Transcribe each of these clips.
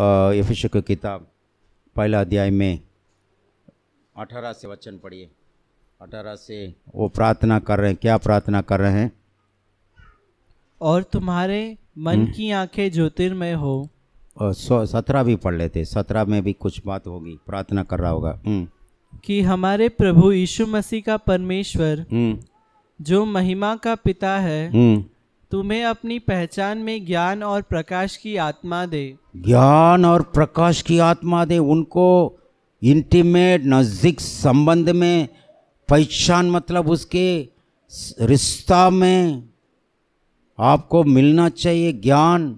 यफिश की किताब पहला अध्याय में अठारह से वचन पढ़िए अठारह से वो प्रार्थना कर रहे हैं क्या प्रार्थना कर रहे हैं और तुम्हारे मन हुँ? हम्म। की आंखें ज्योतिर्मय हो सत्रह भी पढ़ लेते सत्रह में भी कुछ बात होगी प्रार्थना कर रहा होगा हम्म। कि हमारे प्रभु यीशु मसीह का परमेश्वर हम्म। जो महिमा का पिता है तुम्हें अपनी पहचान में ज्ञान और प्रकाश की आत्मा दे ज्ञान और प्रकाश की आत्मा दे उनको इंटीमेट नज़दीक संबंध में पहचान मतलब उसके रिश्ता में आपको मिलना चाहिए ज्ञान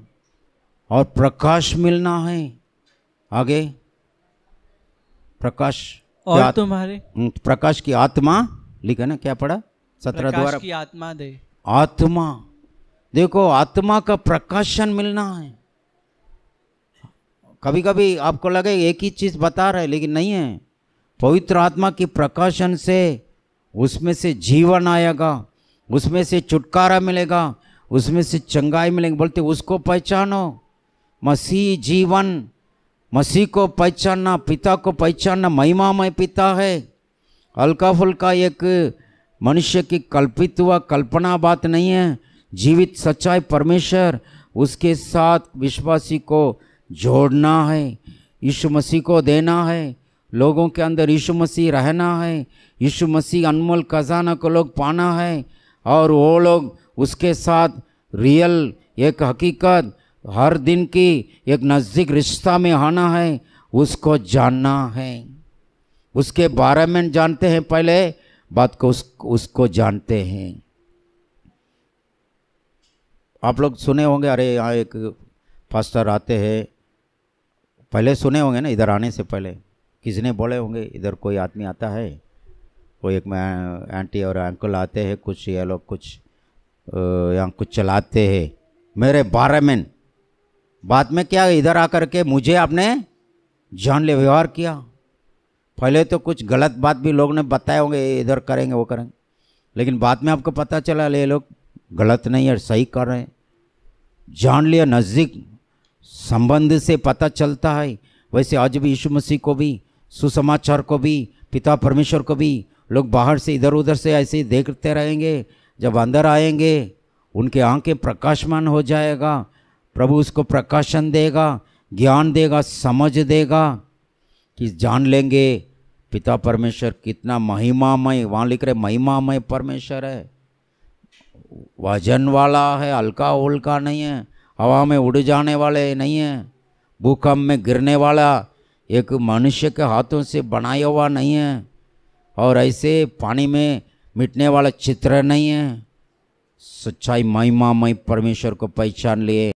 और प्रकाश मिलना है आगे प्रकाश और तुम्हारे हम्म, प्रकाश की आत्मा लिखा ना क्या पढ़ा सत्रह द्वारा की आत्मा दे आत्मा देखो आत्मा का प्रकाशन मिलना है कभी कभी आपको लगे एक ही चीज़ बता रहे लेकिन नहीं है पवित्र आत्मा की प्रकाशन से उसमें से जीवन आएगा उसमें से छुटकारा मिलेगा उसमें से चंगाई मिलेगी बोलते उसको पहचानो मसीह जीवन मसीह को पहचानना पिता को पहचानना महिमामय पिता है हल्का फुल्का एक मनुष्य की कल्पित हुआ कल्पना बात नहीं है जीवित सच्चाई परमेश्वर उसके साथ विश्वासी को जोड़ना है यीशु मसीह को देना है लोगों के अंदर यीशु मसीह रहना है यीशु मसीह अनमोल खजाना को लोग पाना है और वो लोग उसके साथ रियल एक हकीकत हर दिन की एक नज़दीक रिश्ता में आना है उसको जानना है उसके बारे में जानते हैं पहले बात को उस, उसको जानते हैं आप लोग सुने होंगे अरे यहाँ एक पास्टर आते हैं पहले सुने होंगे ना इधर आने से पहले किसने बोले होंगे इधर कोई आदमी आता है कोई एक मैं आंटी और अंकल आते हैं कुछ ये लोग कुछ यहाँ कुछ चलाते हैं मेरे बारे में बाद में क्या इधर आकर के मुझे आपने जानले व्यवहार किया पहले तो कुछ गलत बात भी लोग ने बताए होंगे इधर करेंगे वो करेंगे लेकिन बाद में आपको पता चला ये लोग गलत नहीं है सही कर रहे हैं जान लिया नज़दीक संबंध से पता चलता है वैसे आज भी यीशु मसीह को भी सुसमाचार को भी पिता परमेश्वर को भी लोग बाहर से इधर उधर से ऐसे ही देखते रहेंगे जब अंदर आएंगे उनके आंखें प्रकाशमान हो जाएगा प्रभु उसको प्रकाशन देगा ज्ञान देगा समझ देगा कि जान लेंगे पिता परमेश्वर कितना महिमामय वहाँ लिख रहे महिमामय परमेश्वर है वजन वाला है हल्का हल्का नहीं है हवा में उड़ जाने वाले नहीं है भूकंप में गिरने वाला एक मनुष्य के हाथों से बनाया हुआ नहीं है और ऐसे पानी में मिटने वाला चित्र नहीं है सच्चाई महिमा मई परमेश्वर को पहचान लिए